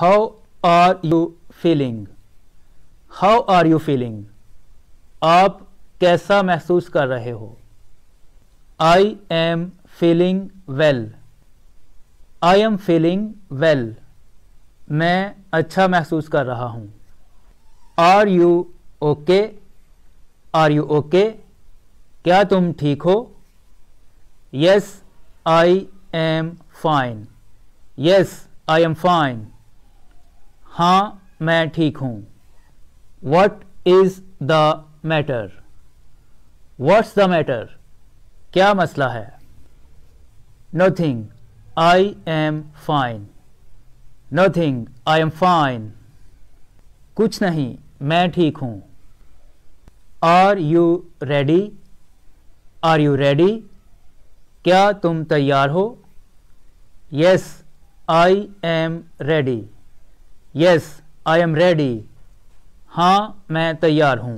how are you feeling how are you feeling आप कैसा महसूस कर रहे हो I am feeling well I am feeling well मैं अच्छा महसूस कर रहा हूँ are you okay are you okay क्या तुम ठीक हो yes I am fine yes I am fine हाँ मैं ठीक हूं what is the matter what's the matter क्या मसला है nothing I am fine nothing I am fine कुछ नहीं मैं ठीक हूं are you ready are you ready क्या तुम तैयार हो yes I am ready yes I am ready हाँ मैं तैयार हूँ